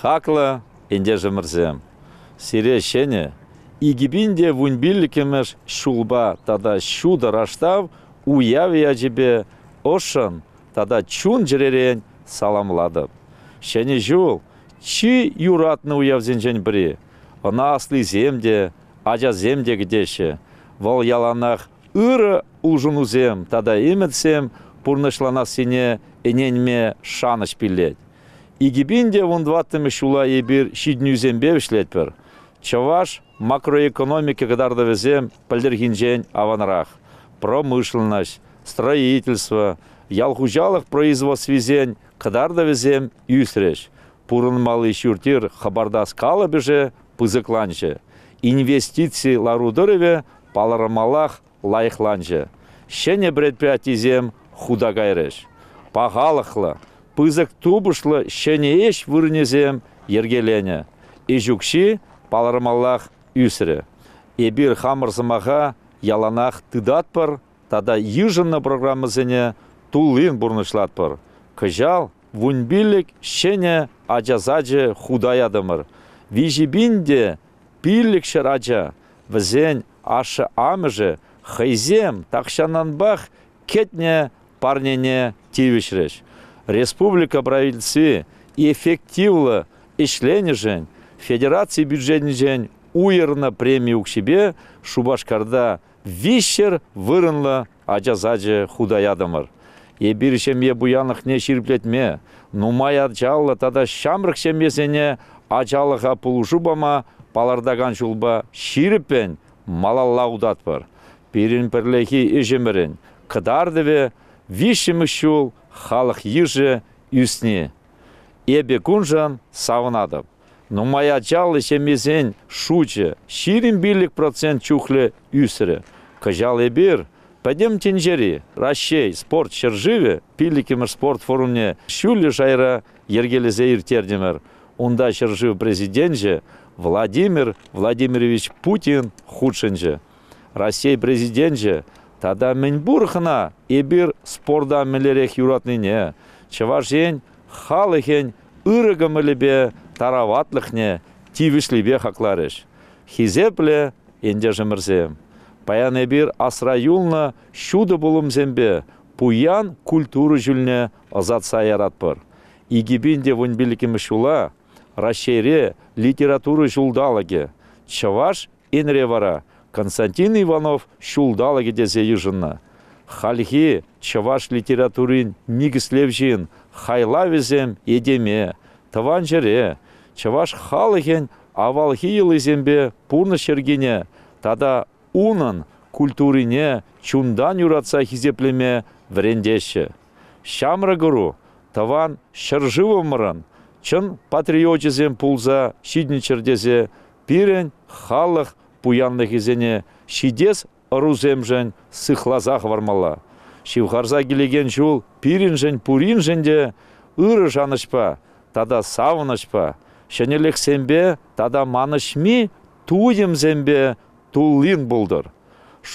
хаклы инде жымырзем. Сире шене, игибинде вунбилликемеш шулба тада шуда раштав уяви ажибе ошан, тада чун джеререн саламлады. Шене жул, чи юратны уявзенжен бри. Она асли земде, ажа земде гдеше. Вол яланах ыры ужынузем, тада имецем, пурнышлана сине эненме шаныш пилеть. Игибинде вон ваттым шула и бир шиднюзем пер. Чаваш макроэкономике гадарда везем пальдергинжень аванрах. Промышленность, строительство, ялхужалых производств везень, кадарда везем юсреш. Пурын малы щуртир хабарда скала беже пызыкланче. Инвестиции ларудореве паларамалах лайхланче. Шене предприятизем худагайреш. Пагалыхлы, пызык тубышлы еш вырнезем ергелене. жукши палармаллах үсірі. Эбір хамырзымаға яланах тыдатпыр, тада ежынна программызыне тулын бұрнышлатпыр. Кыжал вунбилік шене ажазаджы худаядымыр. Вижибинде пиллік ажа візен ашы амыжы, хайзем такшананбах кетне парнене тивишреш республика правительстве эффективлы ішлене жән, федерация бюджетіне жән премию премия себе, Шубашкарда вишер вырынла худаядамар. Е Ебір е буянах не но май аджалла тада шамрық шемесене ажалыға пұлушу палардаган жулба ширпен малалла удатпар. бар. Бірін и жемерин, кадардеве, вишімі шул халық еже үсіне. Эбе күнжан савынадып. Нумая жалы семезен шучы, ширин билік процент чухле үсірі. Кажал эбир, Пәдем тенжери, ращей, спорт шерживе, пиликимір спорт форумне, шүлі жайра ергелізе иртердемір. Унда шержив президентже Владимир Владимирович Путин худшынже. Россия президентже Тада мен бурхна эбир спорда мелерех юратныне. Чаваш ен халыхен ырыгым илебе тараватлыхне тивишлибе хакларыш. Хизепле енде жымырзем. Паян эбир асра юлна шуды булым зембе. Пуян культуры жүлне азат саяратпыр. Игибинде вунбиликим шула, рашере литературы жулдалаге. Чаваш энре вара – Константин Иванов шулдала кетесе ежынна. Хальхи чаваш литературин нигіслевжин хайлавезем едеме, тыван жере, чаваш халыхен авалхи елызембе пурны тада унын культурине чундан юратса хизеплеме врендеще. Шамры таван тыван шыржывымырын, чын патриотизм пулза шидничердезе, пирен халых пуянных изене шидес ұруземжен сыхлазақ вармала. Шивхарза келеген жол пиринжен пуринжен де ұры жанышпа, тада савынышпа. Шенелек тада манышми, туйым зембе, булдыр бұлдыр.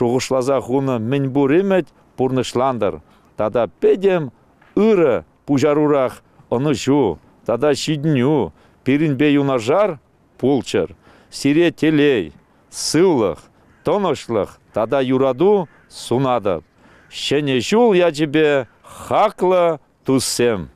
уны хуны мен бұремет, пурнышландыр. Тада педем ыры пужарурах, оны жу, тада шидню, пиринбе юнажар, пулчыр. Сире телей, сыйлық тонышлық тада юраду сунады не жул я тебе хакла тусем.